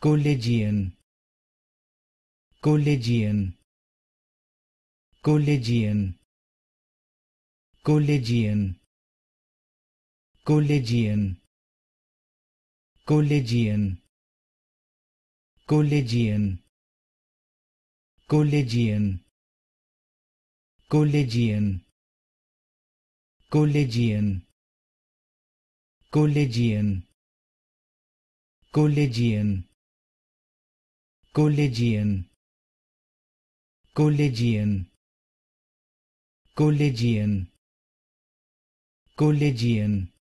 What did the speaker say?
collegian collegian collegian collegian collegian collegian collegian collegian collegian collegian collegian collegian collegian collegian collegian collegian